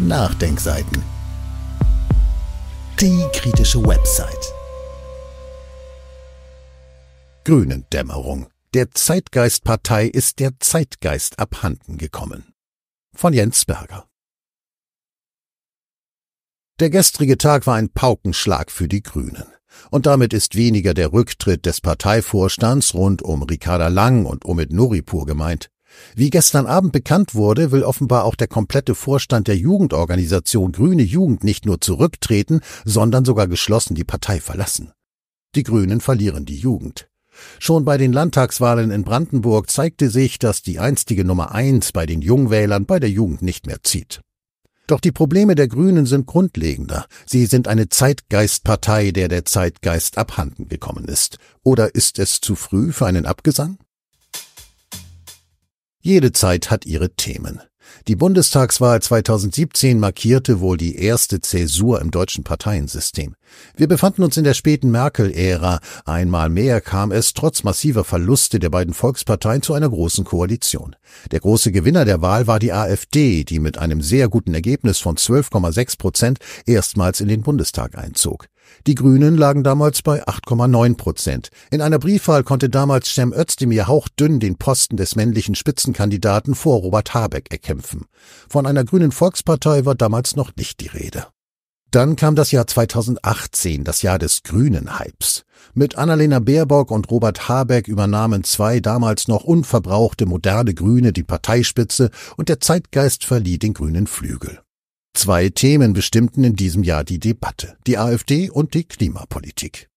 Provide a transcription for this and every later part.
Nachdenkseiten. Die kritische Website. Grünendämmerung. Der Zeitgeistpartei ist der Zeitgeist abhanden gekommen. Von Jens Berger. Der gestrige Tag war ein Paukenschlag für die Grünen. Und damit ist weniger der Rücktritt des Parteivorstands rund um Ricarda Lang und Omid Nuripur gemeint. Wie gestern Abend bekannt wurde, will offenbar auch der komplette Vorstand der Jugendorganisation Grüne Jugend nicht nur zurücktreten, sondern sogar geschlossen die Partei verlassen. Die Grünen verlieren die Jugend. Schon bei den Landtagswahlen in Brandenburg zeigte sich, dass die einstige Nummer eins bei den Jungwählern bei der Jugend nicht mehr zieht. Doch die Probleme der Grünen sind grundlegender. Sie sind eine Zeitgeistpartei, der der Zeitgeist abhanden gekommen ist. Oder ist es zu früh für einen Abgesang? Jede Zeit hat ihre Themen. Die Bundestagswahl 2017 markierte wohl die erste Zäsur im deutschen Parteiensystem. Wir befanden uns in der späten Merkel-Ära. Einmal mehr kam es trotz massiver Verluste der beiden Volksparteien zu einer großen Koalition. Der große Gewinner der Wahl war die AfD, die mit einem sehr guten Ergebnis von 12,6 Prozent erstmals in den Bundestag einzog. Die Grünen lagen damals bei 8,9 Prozent. In einer Briefwahl konnte damals Cem Özdemir hauchdünn den Posten des männlichen Spitzenkandidaten vor Robert Habeck erkämpfen. Von einer grünen Volkspartei war damals noch nicht die Rede. Dann kam das Jahr 2018, das Jahr des grünen Hypes. Mit Annalena Baerbock und Robert Habeck übernahmen zwei damals noch unverbrauchte moderne Grüne die Parteispitze und der Zeitgeist verlieh den grünen Flügel. Zwei Themen bestimmten in diesem Jahr die Debatte, die AfD und die Klimapolitik.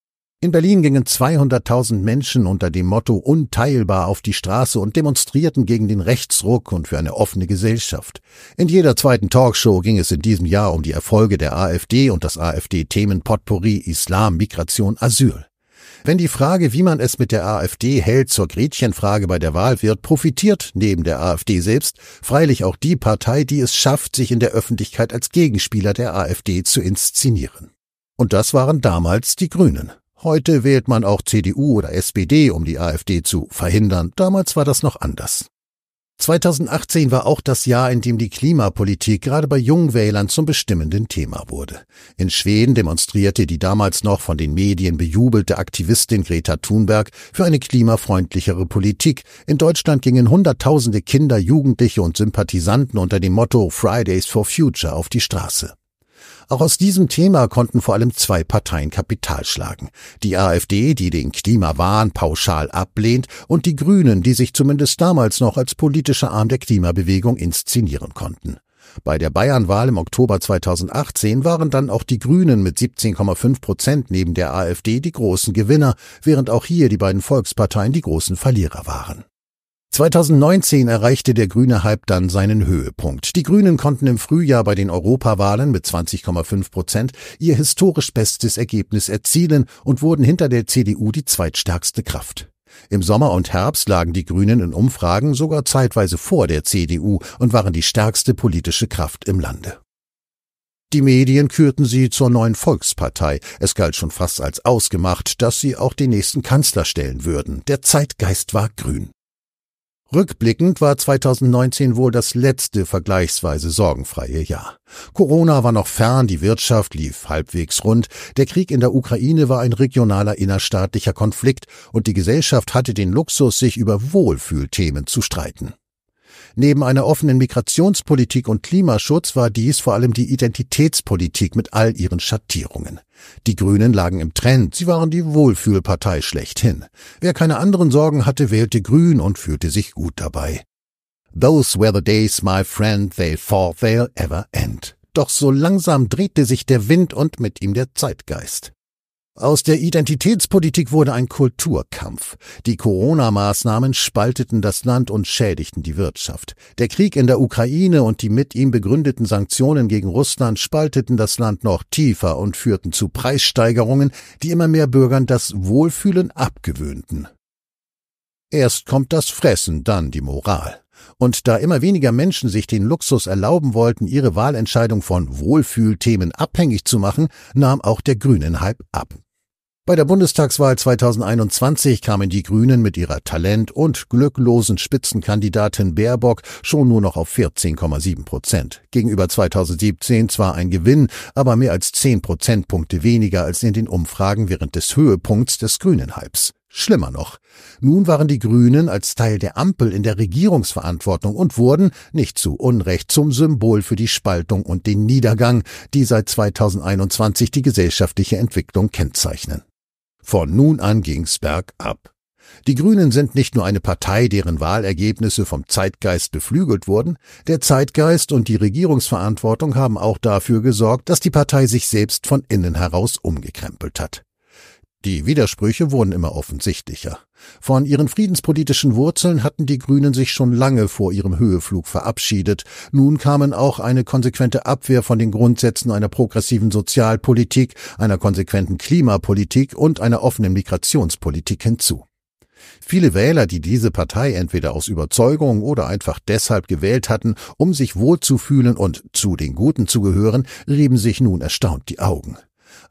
In Berlin gingen 200.000 Menschen unter dem Motto Unteilbar auf die Straße und demonstrierten gegen den Rechtsruck und für eine offene Gesellschaft. In jeder zweiten Talkshow ging es in diesem Jahr um die Erfolge der AfD und das afd themen Potpourri, Islam, Migration, Asyl. Wenn die Frage, wie man es mit der AfD hält, zur Gretchenfrage bei der Wahl wird, profitiert neben der AfD selbst freilich auch die Partei, die es schafft, sich in der Öffentlichkeit als Gegenspieler der AfD zu inszenieren. Und das waren damals die Grünen. Heute wählt man auch CDU oder SPD, um die AfD zu verhindern. Damals war das noch anders. 2018 war auch das Jahr, in dem die Klimapolitik gerade bei jungen Wählern zum bestimmenden Thema wurde. In Schweden demonstrierte die damals noch von den Medien bejubelte Aktivistin Greta Thunberg für eine klimafreundlichere Politik. In Deutschland gingen Hunderttausende Kinder, Jugendliche und Sympathisanten unter dem Motto Fridays for Future auf die Straße. Auch aus diesem Thema konnten vor allem zwei Parteien Kapital schlagen. Die AfD, die den Klimawahn pauschal ablehnt, und die Grünen, die sich zumindest damals noch als politischer Arm der Klimabewegung inszenieren konnten. Bei der Bayernwahl im Oktober 2018 waren dann auch die Grünen mit 17,5 Prozent neben der AfD die großen Gewinner, während auch hier die beiden Volksparteien die großen Verlierer waren. 2019 erreichte der grüne Hype dann seinen Höhepunkt. Die Grünen konnten im Frühjahr bei den Europawahlen mit 20,5 Prozent ihr historisch bestes Ergebnis erzielen und wurden hinter der CDU die zweitstärkste Kraft. Im Sommer und Herbst lagen die Grünen in Umfragen sogar zeitweise vor der CDU und waren die stärkste politische Kraft im Lande. Die Medien kürten sie zur neuen Volkspartei. Es galt schon fast als ausgemacht, dass sie auch den nächsten Kanzler stellen würden. Der Zeitgeist war grün. Rückblickend war 2019 wohl das letzte vergleichsweise sorgenfreie Jahr. Corona war noch fern, die Wirtschaft lief halbwegs rund, der Krieg in der Ukraine war ein regionaler innerstaatlicher Konflikt und die Gesellschaft hatte den Luxus, sich über Wohlfühlthemen zu streiten. Neben einer offenen Migrationspolitik und Klimaschutz war dies vor allem die Identitätspolitik mit all ihren Schattierungen. Die Grünen lagen im Trend, sie waren die Wohlfühlpartei schlechthin. Wer keine anderen Sorgen hatte, wählte Grün und fühlte sich gut dabei. Those were the days, my friend, they thought they'll ever end. Doch so langsam drehte sich der Wind und mit ihm der Zeitgeist. Aus der Identitätspolitik wurde ein Kulturkampf. Die Corona-Maßnahmen spalteten das Land und schädigten die Wirtschaft. Der Krieg in der Ukraine und die mit ihm begründeten Sanktionen gegen Russland spalteten das Land noch tiefer und führten zu Preissteigerungen, die immer mehr Bürgern das Wohlfühlen abgewöhnten. Erst kommt das Fressen, dann die Moral. Und da immer weniger Menschen sich den Luxus erlauben wollten, ihre Wahlentscheidung von Wohlfühlthemen abhängig zu machen, nahm auch der Grünen-Hype ab. Bei der Bundestagswahl 2021 kamen die Grünen mit ihrer Talent- und glücklosen Spitzenkandidatin Baerbock schon nur noch auf 14,7 Prozent. Gegenüber 2017 zwar ein Gewinn, aber mehr als 10 Prozentpunkte weniger als in den Umfragen während des Höhepunkts des Grünen-Hypes. Schlimmer noch, nun waren die Grünen als Teil der Ampel in der Regierungsverantwortung und wurden, nicht zu Unrecht, zum Symbol für die Spaltung und den Niedergang, die seit 2021 die gesellschaftliche Entwicklung kennzeichnen. Von nun an ging's bergab. Die Grünen sind nicht nur eine Partei, deren Wahlergebnisse vom Zeitgeist beflügelt wurden, der Zeitgeist und die Regierungsverantwortung haben auch dafür gesorgt, dass die Partei sich selbst von innen heraus umgekrempelt hat. Die Widersprüche wurden immer offensichtlicher. Von ihren friedenspolitischen Wurzeln hatten die Grünen sich schon lange vor ihrem Höheflug verabschiedet. Nun kamen auch eine konsequente Abwehr von den Grundsätzen einer progressiven Sozialpolitik, einer konsequenten Klimapolitik und einer offenen Migrationspolitik hinzu. Viele Wähler, die diese Partei entweder aus Überzeugung oder einfach deshalb gewählt hatten, um sich wohlzufühlen und zu den Guten zu gehören, rieben sich nun erstaunt die Augen.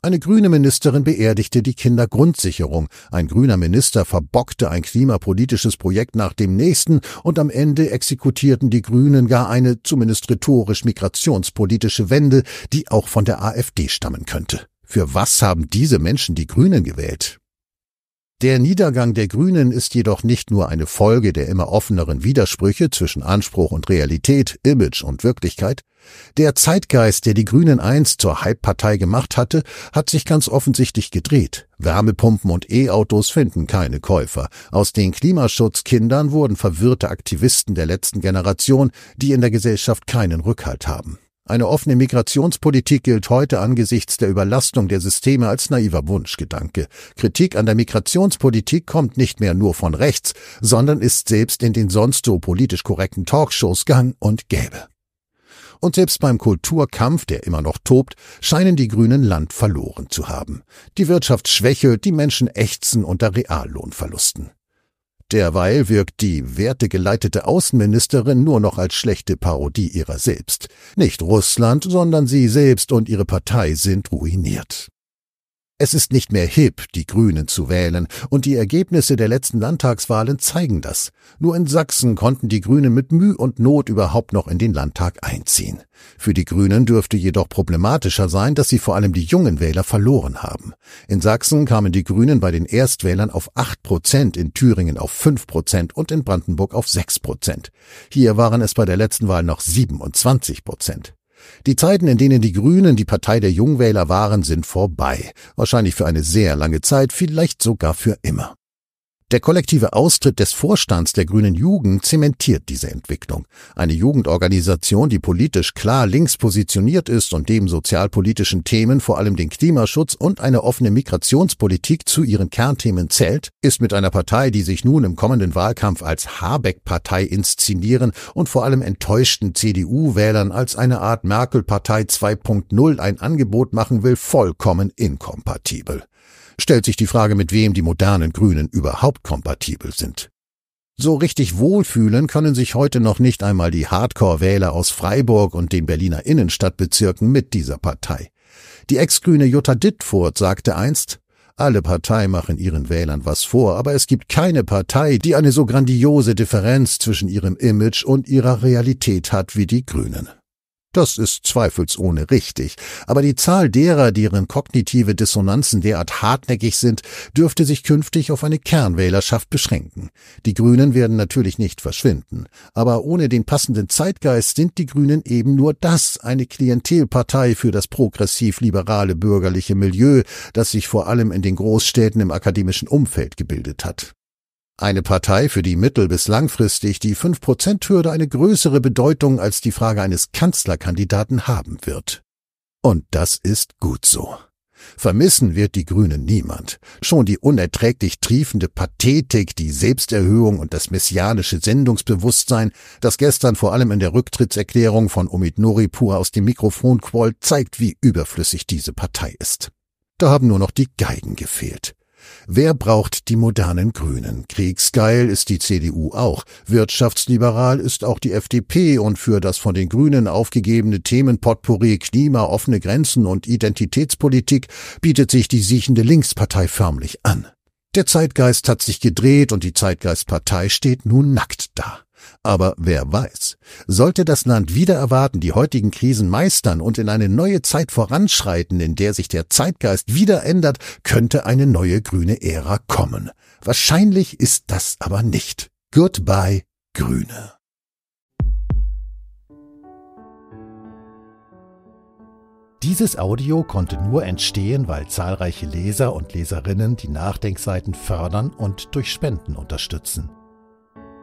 Eine grüne Ministerin beerdigte die Kindergrundsicherung, ein grüner Minister verbockte ein klimapolitisches Projekt nach dem nächsten und am Ende exekutierten die Grünen gar eine zumindest rhetorisch migrationspolitische Wende, die auch von der AfD stammen könnte. Für was haben diese Menschen die Grünen gewählt? Der Niedergang der Grünen ist jedoch nicht nur eine Folge der immer offeneren Widersprüche zwischen Anspruch und Realität, Image und Wirklichkeit, der Zeitgeist, der die Grünen einst zur Hype-Partei gemacht hatte, hat sich ganz offensichtlich gedreht. Wärmepumpen und E-Autos finden keine Käufer. Aus den Klimaschutzkindern wurden verwirrte Aktivisten der letzten Generation, die in der Gesellschaft keinen Rückhalt haben. Eine offene Migrationspolitik gilt heute angesichts der Überlastung der Systeme als naiver Wunschgedanke. Kritik an der Migrationspolitik kommt nicht mehr nur von rechts, sondern ist selbst in den sonst so politisch korrekten Talkshows gang und gäbe. Und selbst beim Kulturkampf, der immer noch tobt, scheinen die Grünen Land verloren zu haben. Die Wirtschaft schwächelt, die Menschen ächzen unter Reallohnverlusten. Derweil wirkt die wertegeleitete Außenministerin nur noch als schlechte Parodie ihrer selbst. Nicht Russland, sondern sie selbst und ihre Partei sind ruiniert. Es ist nicht mehr hip, die Grünen zu wählen, und die Ergebnisse der letzten Landtagswahlen zeigen das. Nur in Sachsen konnten die Grünen mit Mühe und Not überhaupt noch in den Landtag einziehen. Für die Grünen dürfte jedoch problematischer sein, dass sie vor allem die jungen Wähler verloren haben. In Sachsen kamen die Grünen bei den Erstwählern auf 8 Prozent, in Thüringen auf 5 Prozent und in Brandenburg auf 6 Prozent. Hier waren es bei der letzten Wahl noch 27 Prozent. Die Zeiten, in denen die Grünen die Partei der Jungwähler waren, sind vorbei. Wahrscheinlich für eine sehr lange Zeit, vielleicht sogar für immer. Der kollektive Austritt des Vorstands der Grünen Jugend zementiert diese Entwicklung. Eine Jugendorganisation, die politisch klar links positioniert ist und dem sozialpolitischen Themen, vor allem den Klimaschutz und eine offene Migrationspolitik zu ihren Kernthemen zählt, ist mit einer Partei, die sich nun im kommenden Wahlkampf als Habeck-Partei inszenieren und vor allem enttäuschten CDU-Wählern als eine Art Merkel-Partei 2.0 ein Angebot machen will, vollkommen inkompatibel stellt sich die Frage, mit wem die modernen Grünen überhaupt kompatibel sind. So richtig wohlfühlen können sich heute noch nicht einmal die Hardcore-Wähler aus Freiburg und den Berliner Innenstadtbezirken mit dieser Partei. Die ex-grüne Jutta Dittfurt sagte einst, alle Parteien machen ihren Wählern was vor, aber es gibt keine Partei, die eine so grandiose Differenz zwischen ihrem Image und ihrer Realität hat wie die Grünen. Das ist zweifelsohne richtig, aber die Zahl derer, deren kognitive Dissonanzen derart hartnäckig sind, dürfte sich künftig auf eine Kernwählerschaft beschränken. Die Grünen werden natürlich nicht verschwinden, aber ohne den passenden Zeitgeist sind die Grünen eben nur das, eine Klientelpartei für das progressiv-liberale bürgerliche Milieu, das sich vor allem in den Großstädten im akademischen Umfeld gebildet hat. Eine Partei, für die mittel- bis langfristig die 5 hürde eine größere Bedeutung als die Frage eines Kanzlerkandidaten haben wird. Und das ist gut so. Vermissen wird die Grünen niemand. Schon die unerträglich triefende Pathetik, die Selbsterhöhung und das messianische Sendungsbewusstsein, das gestern vor allem in der Rücktrittserklärung von Omid Noripur aus dem Mikrofon quoll, zeigt, wie überflüssig diese Partei ist. Da haben nur noch die Geigen gefehlt. Wer braucht die modernen Grünen? Kriegsgeil ist die CDU auch, wirtschaftsliberal ist auch die FDP und für das von den Grünen aufgegebene Themenpotpourri Klima, offene Grenzen und Identitätspolitik bietet sich die siechende Linkspartei förmlich an. Der Zeitgeist hat sich gedreht und die Zeitgeistpartei steht nun nackt da. Aber wer weiß, sollte das Land wieder erwarten, die heutigen Krisen meistern und in eine neue Zeit voranschreiten, in der sich der Zeitgeist wieder ändert, könnte eine neue grüne Ära kommen. Wahrscheinlich ist das aber nicht. Goodbye, Grüne. Dieses Audio konnte nur entstehen, weil zahlreiche Leser und Leserinnen die Nachdenkseiten fördern und durch Spenden unterstützen.